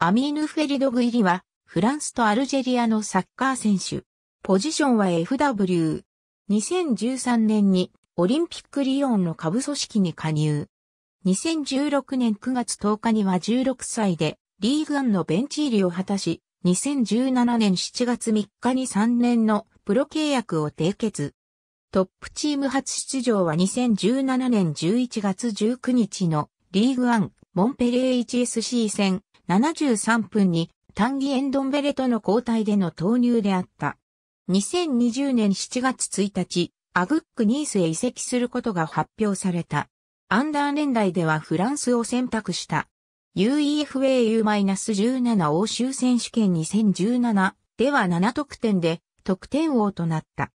アミーヌ・フェリドグ入りは、フランスとアルジェリアのサッカー選手。ポジションは FW。2013年にオリンピックリヨンの下部組織に加入。2016年9月10日には16歳でリーグアンのベンチ入りを果たし、2017年7月3日に3年のプロ契約を締結。トップチーム初出場は2017年11月19日のリーグアンモンペレー h s c 戦73分にタンギエンドンベレとの交代での投入であった。2020年7月1日、アグックニースへ移籍することが発表された。アンダー年代ではフランスを選択した。UEFA-17 u 欧州選手権2017では7得点で得点王となった。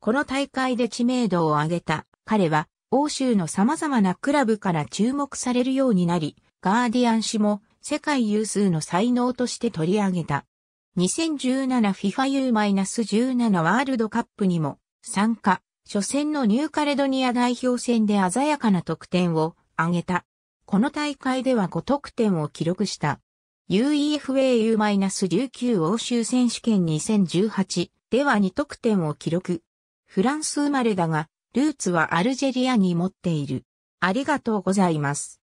この大会で知名度を上げた彼は欧州の様々なクラブから注目されるようになり、ガーディアン氏も世界有数の才能として取り上げた。2017FIFA U-17 ワールドカップにも参加、初戦のニューカレドニア代表戦で鮮やかな得点を挙げた。この大会では5得点を記録した。UEFAU-19 欧州選手権2018では2得点を記録。フランス生まれだが、ルーツはアルジェリアに持っている。ありがとうございます。